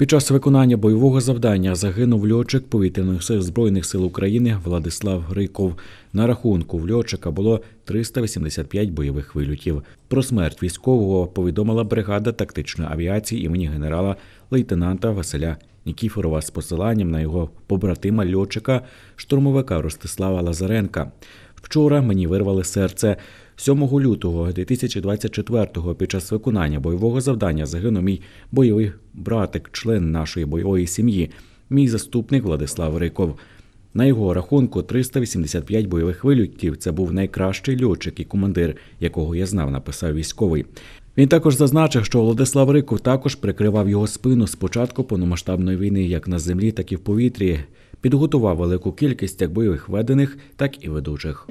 Під час виконання бойового завдання загинув льотчик повітряних сил збройних сил України Владислав Гриков. На рахунку в льотчика було 385 бойових вильотів. Про смерть військового повідомила бригада тактичної авіації імені генерала лейтенанта Василя Нікіфорова з посиланням на його побратима льотчика штурмовика Ростислава Лазаренка. Вчора мені вирвали серце. 7 лютого 2024-го під час виконання бойового завдання загинув мій бойовий братик, член нашої бойової сім'ї, мій заступник Владислав Риков. На його рахунку 385 бойових вилітів. Це був найкращий льотчик і командир, якого я знав, написав військовий. Він також зазначив, що Владислав Риков також прикривав його спину спочатку повномасштабної війни, як на землі, так і в повітрі. Підготував велику кількість як бойових ведених, так і ведучих.